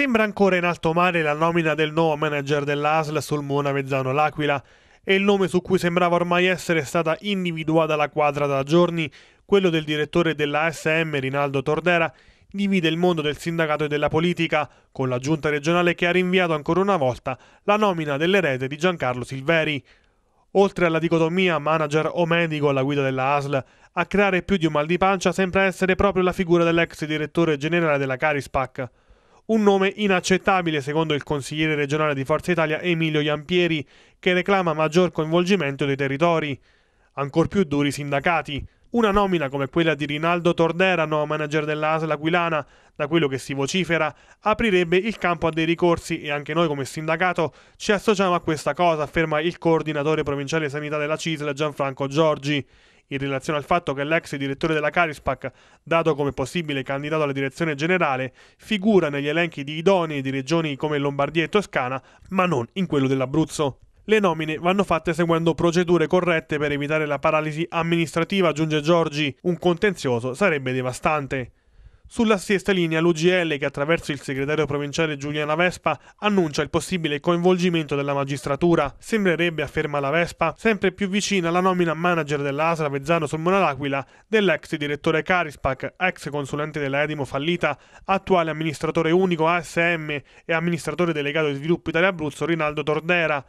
Sembra ancora in alto mare la nomina del nuovo manager dell'ASL sul Mona Mezzano L'Aquila e il nome su cui sembrava ormai essere stata individuata la quadra da giorni, quello del direttore dell'ASM Rinaldo Tordera, divide il mondo del sindacato e della politica, con la giunta regionale che ha rinviato ancora una volta la nomina dell'erede di Giancarlo Silveri. Oltre alla dicotomia manager o medico alla guida della ASL, a creare più di un mal di pancia sembra essere proprio la figura dell'ex direttore generale della Carispac. Un nome inaccettabile secondo il consigliere regionale di Forza Italia Emilio Iampieri, che reclama maggior coinvolgimento dei territori, ancor più duri i sindacati. Una nomina come quella di Rinaldo Tordera, nuovo manager dell'ASL Aquilana, da quello che si vocifera, aprirebbe il campo a dei ricorsi e anche noi come sindacato ci associamo a questa cosa, afferma il coordinatore provinciale sanità della CISL Gianfranco Giorgi in relazione al fatto che l'ex direttore della Carispac, dato come possibile candidato alla direzione generale, figura negli elenchi di idonei di regioni come Lombardia e Toscana, ma non in quello dell'Abruzzo. Le nomine vanno fatte seguendo procedure corrette per evitare la paralisi amministrativa, aggiunge Giorgi. Un contenzioso sarebbe devastante. Sulla stessa linea l'UGL, che attraverso il segretario provinciale Giuliana Vespa annuncia il possibile coinvolgimento della magistratura, sembrerebbe, afferma la Vespa, sempre più vicina alla nomina manager dell'ASRA Vezzano sul Monalaquila dell'ex direttore Carispac, ex consulente della Edimo fallita, attuale amministratore unico ASM e amministratore delegato di sviluppo Italia Abruzzo Rinaldo Tordera.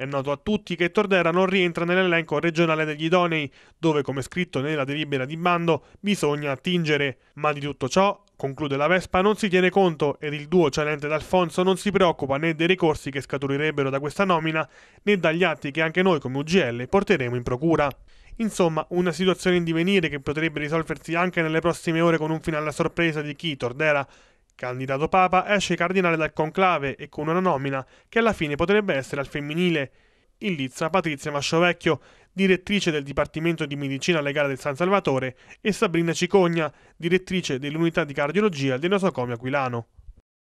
È noto a tutti che Tordera non rientra nell'elenco regionale degli idonei, dove, come scritto nella delibera di bando, bisogna attingere. Ma di tutto ciò, conclude la Vespa, non si tiene conto ed il duo Cialente d'Alfonso non si preoccupa né dei ricorsi che scaturirebbero da questa nomina, né dagli atti che anche noi come UGL porteremo in procura. Insomma, una situazione in divenire che potrebbe risolversi anche nelle prossime ore con un finale a sorpresa di chi, Tordera, Candidato papa, esce cardinale dal conclave e con una nomina che alla fine potrebbe essere al femminile. In lizza Patrizia Masciovecchio, direttrice del Dipartimento di Medicina Legale del San Salvatore, e Sabrina Cicogna, direttrice dell'unità di cardiologia del nosocomio Aquilano.